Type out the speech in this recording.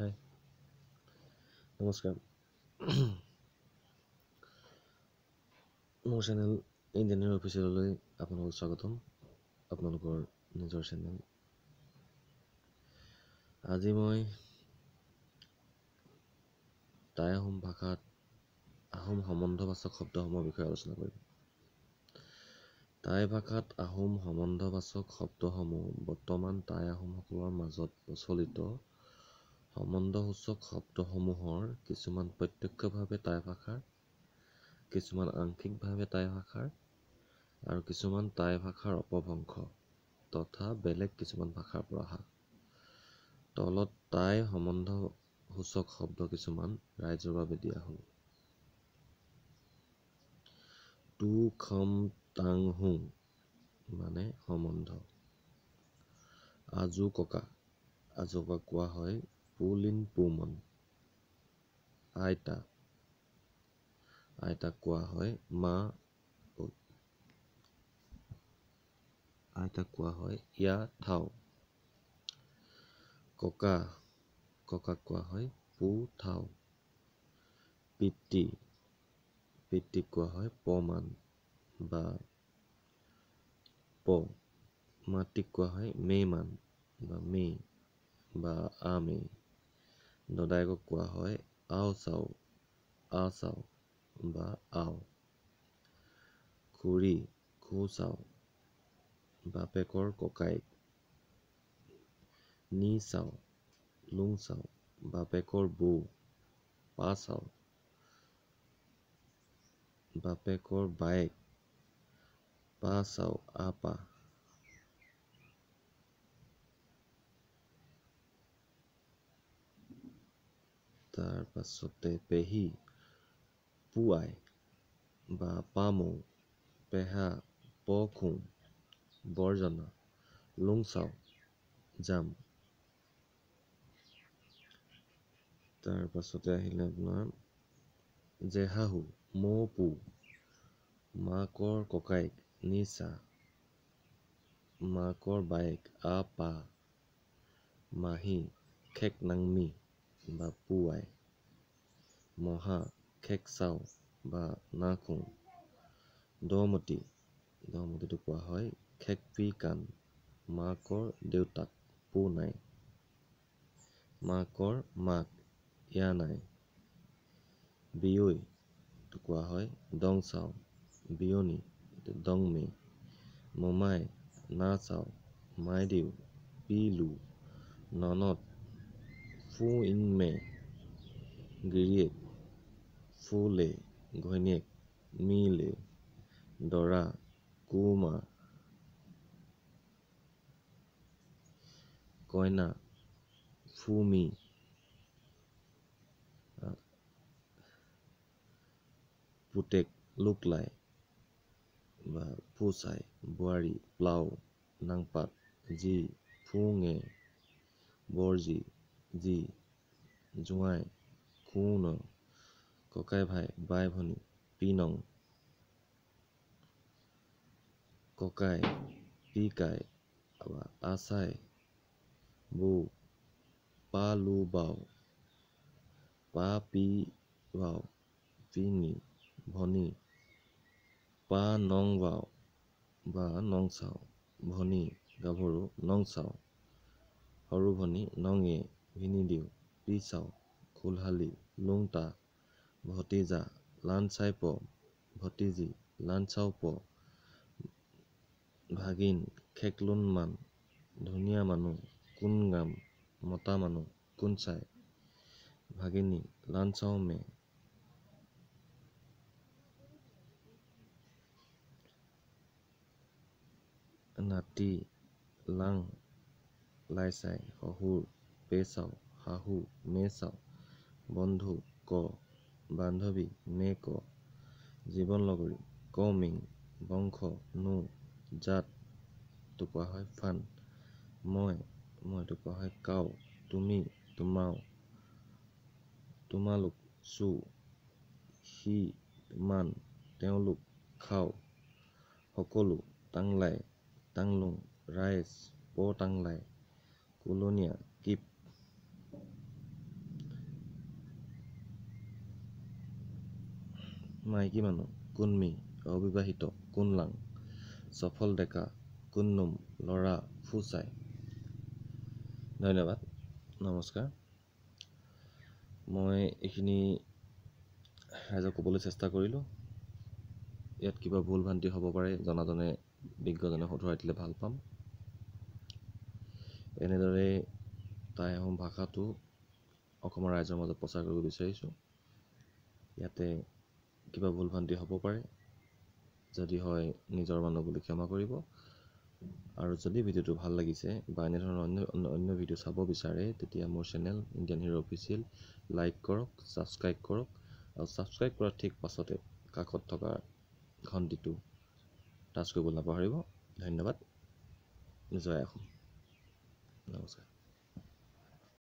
হাই নমস্কাৰ মোৰ channel Indian অফিচিয়েললৈ আপোনালোকক স্বাগতম আপোনালোকৰ নিজৰ চেনেল আজি মই টাই আহোম ভাষাত আহোম সম্বন্ধবাচক শব্দসমূহৰ বিষয়ে আলোচনা কৰিম টাই ভাষাত আহোম সম্বন্ধবাচক শব্দসমূহ বৰ্তমান টাই আহোমসকলৰ মাজত প্ৰচলিত সম্বন্ধসূচক শব্দসমূহৰ কিছুমান প্ৰত্যক্ষভাৱে টাই ভাষাৰ কিছুমান আংশিকভাৱে টাই ভাষাৰ আৰু কিছুমান টাই ভাষাৰ অপভ্ৰংশ তথা বেলেগ কিছুমান ভাষাৰ পৰা অহা তলত টাই সম্বন্ধসূচক শব্দ কিছুমান ৰাইজৰ বাবে দিয়া হ'ল টু খম টাং হু মানে সম্বন্ধ আজো ককা আজোকা কোৱা হয় pulin pumon aita আইতাক কোৱা হয় মা আইতাক কোৱা হয় ইয়া থাও ককা ককাক কোৱা হয় পু থাও পিতৃ পিতৃক কোৱা হয় পমান বা প মাতৃক কোৱা হয় মেমান বা মে বা আমে দদায়েকক কোৱা হয় আও চাও আ চাও বা আও খুৰী খো চাও বাপেকৰ ককায়েক নি চাও লুং চাও বাপেকৰ বৌ পা চাও বাপেকৰ বায়েক পা চাও আ পা তাৰ পাছতে পেহী পুৱাই বা পামো পেহা প পখোং বৰজনা চাও যাম তাৰ পাছতে আহিলে আপোনাৰ জেহাহু মৌপু মাকৰ ককায়েক নিচা মাকৰ বায়েক আ পা মাহী খেক নাংমী ba puai moha kheksao বা নাখুং দমতি দমতিটো কোৱা হয় খেকপি কাণ মাকৰ দেউতাক পু নাই মাকৰ মাক ইয়া নাই বিয়ৈটো কোৱা হয় দং চাও বিয়নী দংমি মমাই না চাও মাইদেউ পিলু ননদ Phu in me giriek phule ঘৈণীয়েক মিলে দৰা কুমাৰ কইনা ফুমি পুতেক লুকলাই বা পুচাই বোৱাৰী প্লাউ নাংপাত জি ফুঙে বৰজি যি জোঁৱাই কোন ককাই ভাই বাই ভনী পিনং ককাই পিকাই বা আচাই বৌ পা লু বাও পা পি বাও পিনি ভনী পা নং বাও বা নং চাওঁ ভনী গাভৰু নং চাওঁ সৰু ভনী নঙে ভিনিদেউ পিচাও খোলহালি লুংতা ভতিজা লাঞ্চাইপ ভতিজী লাঞ্চাওপ ভাগিন খেকলুনমান ধুনীয়া মানুহ কোন গাম মতা মানুহ কোন চাই ভাগিনী মে নাতি লাং লাইচাই শহুৰ পে পেচাওঁ শাহু চাও বন্ধু ক বান্ধৱী মে ক জীৱন লগৰী ক মিং বংশ নো জাত টো কোৱা হয় ফান মই মইটো কোৱা হয় কাও তুমি তোমাও তোমালোক চু সি মান তেওঁলোক খাও সকলো টাংলাই টাংলুং ৰাইজ প টাংলাই কুলনীয়া মাইকী মানুহ কুন্মি অবিবাহিত কুনলাং চফল ডেকা কুন্নুম ল'ৰা ফুচাই ধন্যবাদ নমস্কাৰ মই এইখিনি ৰাইজক ক'বলৈ চেষ্টা কৰিলোঁ ইয়াত কিবা ভুল ভ্ৰান্তি হ'ব পাৰে জনাজনে বিজ্ঞজনে শুধৰাই দিলে ভাল পাম এনেদৰে টাই আহোম ভাষাটো অসমৰ ৰাইজৰ মাজত প্ৰচাৰ কৰিব বিচাৰিছোঁ ইয়াতে কিবা ভুল ভ্ৰান্তি হ'ব পাৰে যদি হয় নিজৰ মানুহ বুলি ক্ষমা কৰিব আৰু যদি ভিডিঅ'টো ভাল লাগিছে বা এনেধৰণৰ অন্য অন্য অন্য ভিডিঅ' চাব বিচাৰে তেতিয়া মোৰ channel Indian hero' official like কৰক ছাবস্ক্ৰাইব কৰক আৰু ছাবস্ক্ৰাইব কৰাৰ ঠিক পাছতে কাষত থকা ঘণ্টিটো টাচ কৰিব নাপাহৰিব ধন্যবাদ জয় অসম নমস্কাৰ